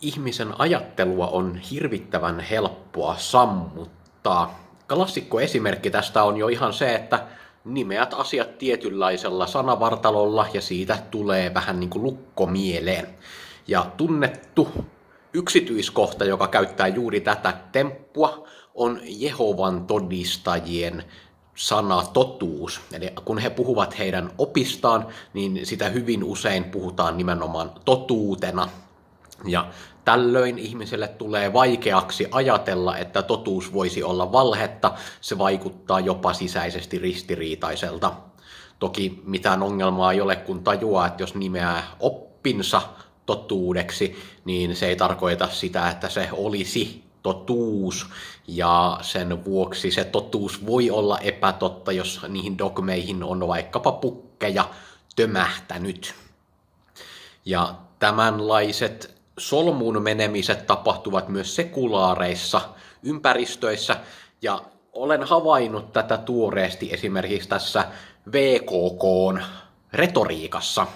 ihmisen ajattelua on hirvittävän helppoa sammuttaa. Klassikko esimerkki tästä on jo ihan se, että nimeät asiat tietynlaisella sanavartalolla ja siitä tulee vähän niin kuin lukko mieleen. Ja tunnettu yksityiskohta, joka käyttää juuri tätä temppua, on Jehovan todistajien sana totuus. Eli kun he puhuvat heidän opistaan, niin sitä hyvin usein puhutaan nimenomaan totuutena. Ja tällöin ihmiselle tulee vaikeaksi ajatella, että totuus voisi olla valhetta, se vaikuttaa jopa sisäisesti ristiriitaiselta. Toki mitään ongelmaa ei ole, kun tajuaa, että jos nimeää oppinsa totuudeksi, niin se ei tarkoita sitä, että se olisi totuus, ja sen vuoksi se totuus voi olla epätotta, jos niihin dogmeihin on vaikkapa pukkeja tömähtänyt. Ja tämänlaiset solmuun menemiset tapahtuvat myös sekulaareissa ympäristöissä, ja olen havainnut tätä tuoreesti esimerkiksi tässä VKKn retoriikassa.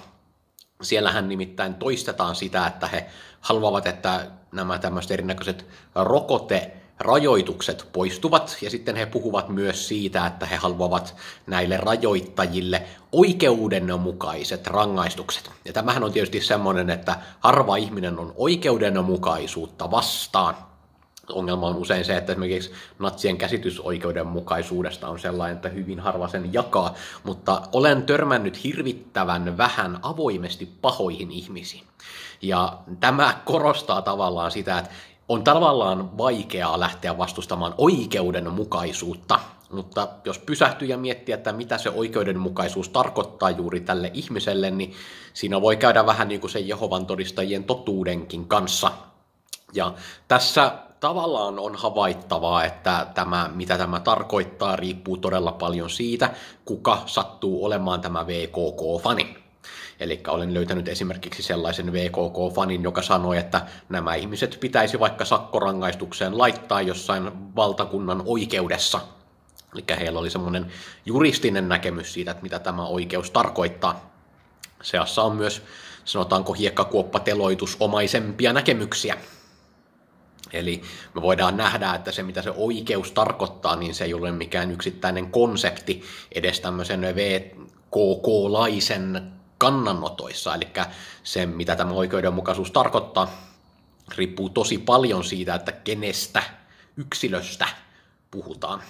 Siellähän nimittäin toistetaan sitä, että he haluavat, että nämä tämmöiset erinäköiset rokote rajoitukset poistuvat ja sitten he puhuvat myös siitä, että he haluavat näille rajoittajille oikeudenmukaiset rangaistukset. Ja tämähän on tietysti semmoinen, että harva ihminen on oikeudenmukaisuutta vastaan. Ongelma on usein se, että esimerkiksi natsien käsitys oikeudenmukaisuudesta on sellainen, että hyvin harva sen jakaa, mutta olen törmännyt hirvittävän vähän avoimesti pahoihin ihmisiin. Ja tämä korostaa tavallaan sitä, että on tavallaan vaikeaa lähteä vastustamaan oikeudenmukaisuutta, mutta jos pysähtyy ja miettii, että mitä se oikeudenmukaisuus tarkoittaa juuri tälle ihmiselle, niin siinä voi käydä vähän niin kuin sen Jehovan todistajien totuudenkin kanssa. Ja tässä tavallaan on havaittavaa, että tämä, mitä tämä tarkoittaa, riippuu todella paljon siitä, kuka sattuu olemaan tämä VKK-fani. Eli olen löytänyt esimerkiksi sellaisen VKK-fanin, joka sanoi, että nämä ihmiset pitäisi vaikka sakkorangaistukseen laittaa jossain valtakunnan oikeudessa. Eli heillä oli semmoinen juristinen näkemys siitä, että mitä tämä oikeus tarkoittaa. Seassa on myös, sanotaanko, hiekkakuoppa omaisempia näkemyksiä. Eli me voidaan nähdä, että se mitä se oikeus tarkoittaa, niin se ei ole mikään yksittäinen konsepti edes tämmöisen VKK-laisen kannanotoissa, eli se, mitä tämä oikeudenmukaisuus tarkoittaa, riippuu tosi paljon siitä, että kenestä yksilöstä puhutaan.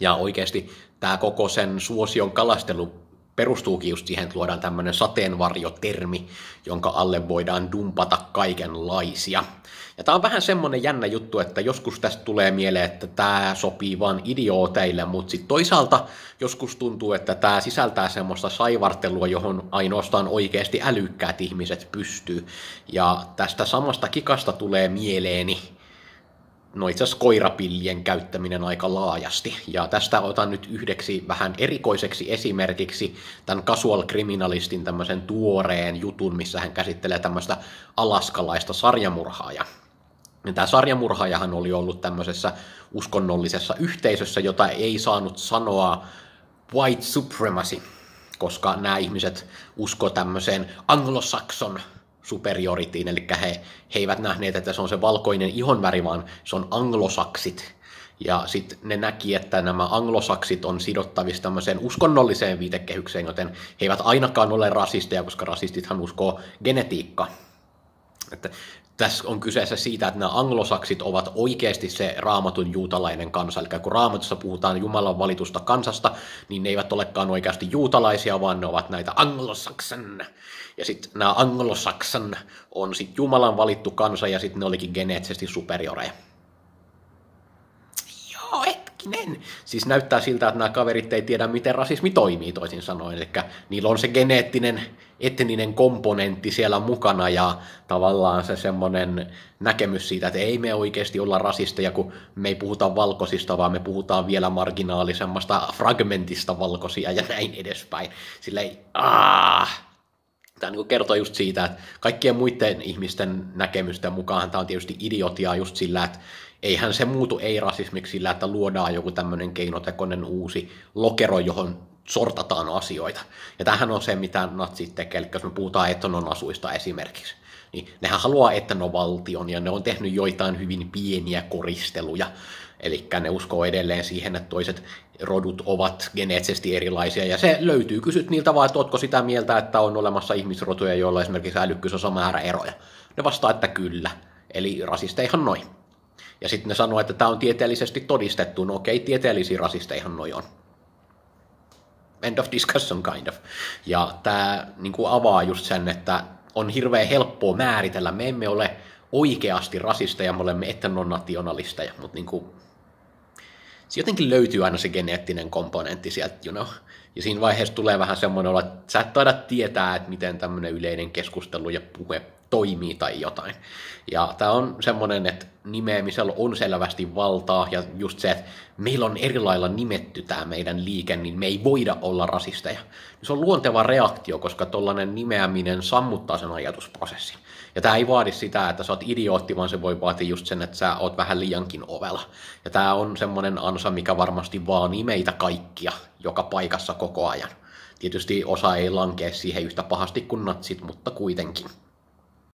Ja oikeasti tämä koko sen suosion kalastelu perustuukin just siihen, että luodaan tämmöinen sateenvarjotermi, jonka alle voidaan dumpata kaikenlaisia. Ja tämä on vähän semmoinen jännä juttu, että joskus tästä tulee mieleen, että tämä sopii vain idiooteille, mutta sitten toisaalta joskus tuntuu, että tämä sisältää semmoista saivartelua, johon ainoastaan oikeasti älykkäät ihmiset pystyy. Ja tästä samasta kikasta tulee mieleeni no itse asiassa koirapillien käyttäminen aika laajasti. Ja tästä otan nyt yhdeksi vähän erikoiseksi esimerkiksi tämän Casual Criminalistin tämmöisen tuoreen jutun, missä hän käsittelee tämmöistä alaskalaista ja Tämä sarjamurhaajahan oli ollut tämmöisessä uskonnollisessa yhteisössä, jota ei saanut sanoa white supremacy, koska nämä ihmiset usko tämmöiseen anglosakson superioritiin, eli he, he eivät nähneet, että se on se valkoinen ihonväri, vaan se on anglosaksit. Ja sitten ne näki, että nämä anglosaksit on sidottavissa tämmöiseen uskonnolliseen viitekehykseen, joten he eivät ainakaan ole rasisteja, koska rasistithan uskoo genetiikka. Että tässä on kyseessä siitä, että nämä anglosaksit ovat oikeasti se raamatun juutalainen kansa. Eli kun raamatussa puhutaan Jumalan valitusta kansasta, niin ne eivät olekaan oikeasti juutalaisia, vaan ne ovat näitä anglosaksen. Ja sitten nämä anglosaksen on sitten Jumalan valittu kansa, ja sitten ne olikin geneettisesti superioreja hetkinen, siis näyttää siltä, että nämä kaverit ei tiedä, miten rasismi toimii toisin sanoen, eli niillä on se geneettinen, etninen komponentti siellä mukana ja tavallaan se semmoinen näkemys siitä, että ei me oikeasti olla rasisteja, kun me ei puhuta valkoisista, vaan me puhutaan vielä marginaalisemmasta fragmentista valkoisia ja näin edespäin. Silleen, aah, tämä niinku kertoo just siitä, että kaikkien muiden ihmisten näkemysten mukaan tämä on tietysti idiotiaa just sillä, että eihän se muutu ei-rasismiksi sillä, että luodaan joku tämmöinen keinotekoinen uusi lokero, johon sortataan asioita. Ja tähän on se, mitä natsit tekee, eli jos me puhutaan etnon asuista esimerkiksi, niin nehän haluaa etnovaltion ja ne on tehnyt joitain hyvin pieniä koristeluja. Eli ne uskoo edelleen siihen, että toiset rodut ovat geneettisesti erilaisia, ja se löytyy. Kysyt niiltä vaan, että ootko sitä mieltä, että on olemassa ihmisrotuja, joilla esimerkiksi määrä eroja. Ne vastaa, että kyllä. Eli rasisteihan noin. Ja sitten ne sanoo, että tämä on tieteellisesti todistettu. No okei, okay, tieteellisiä rasisteihan noi on. End of discussion kind of. Ja tämä niin avaa just sen, että on hirveän helppoa määritellä. Me emme ole oikeasti rasisteja, me olemme etnonationalisteja, mutta kuin, niinku, se jotenkin löytyy aina se geneettinen komponentti sieltä, you know. Ja siinä vaiheessa tulee vähän semmoinen olla, että sä et taida tietää, että miten tämmöinen yleinen keskustelu ja puhe toimii tai jotain. Ja tämä on semmoinen, että nimeämisellä on selvästi valtaa ja just se, että meillä on erilailla nimetty tämä meidän liike, niin me ei voida olla rasisteja. Se on luonteva reaktio, koska tollainen nimeäminen sammuttaa sen ajatusprosessin. Ja tämä ei vaadi sitä, että sä oot idiootti, vaan se voi vaatia just sen, että sä oot vähän liiankin ovela. Ja tämä on semmoinen ansa, mikä varmasti vaanii meitä kaikkia joka paikassa koko ajan. Tietysti osa ei lankea siihen yhtä pahasti kuin natsit, mutta kuitenkin.